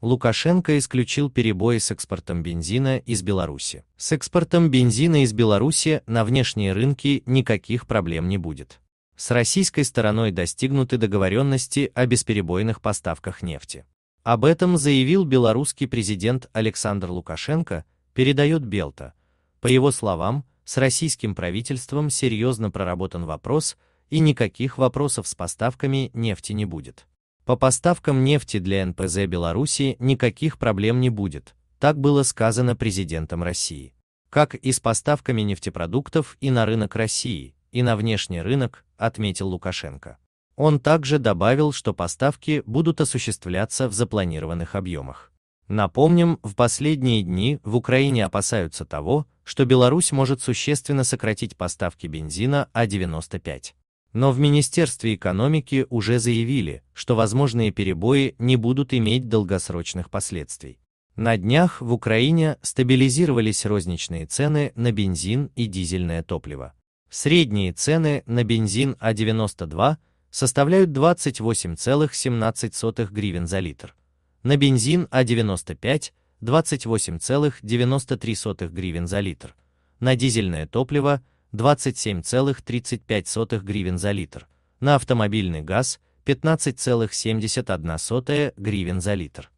Лукашенко исключил перебои с экспортом бензина из Беларуси. С экспортом бензина из Беларуси на внешние рынки никаких проблем не будет. С российской стороной достигнуты договоренности о бесперебойных поставках нефти. Об этом заявил белорусский президент Александр Лукашенко, передает Белта. По его словам, с российским правительством серьезно проработан вопрос, и никаких вопросов с поставками нефти не будет. По поставкам нефти для НПЗ Беларуси никаких проблем не будет, так было сказано президентом России. Как и с поставками нефтепродуктов и на рынок России, и на внешний рынок, отметил Лукашенко. Он также добавил, что поставки будут осуществляться в запланированных объемах. Напомним, в последние дни в Украине опасаются того, что Беларусь может существенно сократить поставки бензина А95. Но в Министерстве экономики уже заявили, что возможные перебои не будут иметь долгосрочных последствий. На днях в Украине стабилизировались розничные цены на бензин и дизельное топливо. Средние цены на бензин А92 составляют 28,17 гривен за литр, на бензин А95 – 28,93 гривен за литр, на дизельное топливо – 27,35 гривен за литр, на автомобильный газ 15,71 гривен за литр.